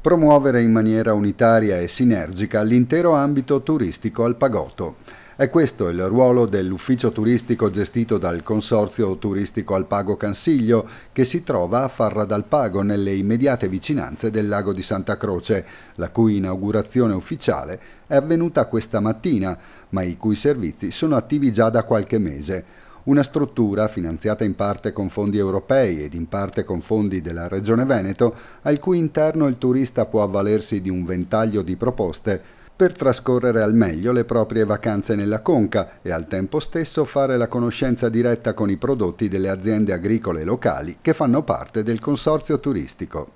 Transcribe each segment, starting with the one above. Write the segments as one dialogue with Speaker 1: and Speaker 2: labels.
Speaker 1: promuovere in maniera unitaria e sinergica l'intero ambito turistico al Pagoto. È questo il ruolo dell'ufficio turistico gestito dal Consorzio Turistico Alpago Cansiglio, che si trova a Farra dal Pago nelle immediate vicinanze del lago di Santa Croce, la cui inaugurazione ufficiale è avvenuta questa mattina, ma i cui servizi sono attivi già da qualche mese una struttura finanziata in parte con fondi europei ed in parte con fondi della Regione Veneto, al cui interno il turista può avvalersi di un ventaglio di proposte per trascorrere al meglio le proprie vacanze nella conca e al tempo stesso fare la conoscenza diretta con i prodotti delle aziende agricole locali che fanno parte del consorzio turistico.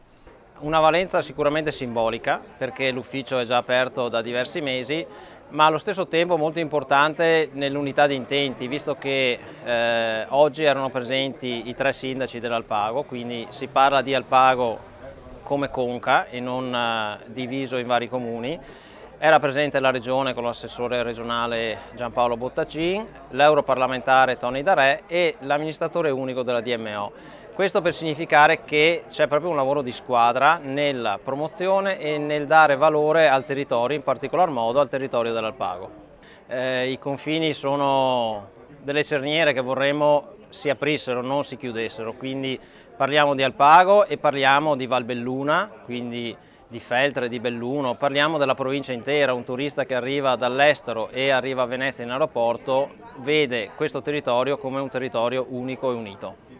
Speaker 2: Una valenza sicuramente simbolica perché l'ufficio è già aperto da diversi mesi ma allo stesso tempo molto importante nell'unità di intenti, visto che eh, oggi erano presenti i tre sindaci dell'Alpago, quindi si parla di Alpago come conca e non eh, diviso in vari comuni. Era presente la regione con l'assessore regionale Giampaolo Bottacin, l'europarlamentare Tony Darè e l'amministratore unico della DMO. Questo per significare che c'è proprio un lavoro di squadra nella promozione e nel dare valore al territorio, in particolar modo al territorio dell'Alpago. Eh, I confini sono delle cerniere che vorremmo si aprissero, non si chiudessero, quindi parliamo di Alpago e parliamo di Valbelluna, quindi di Feltre, di Belluno, parliamo della provincia intera, un turista che arriva dall'estero e arriva a Venezia in aeroporto vede questo territorio come un territorio unico e unito.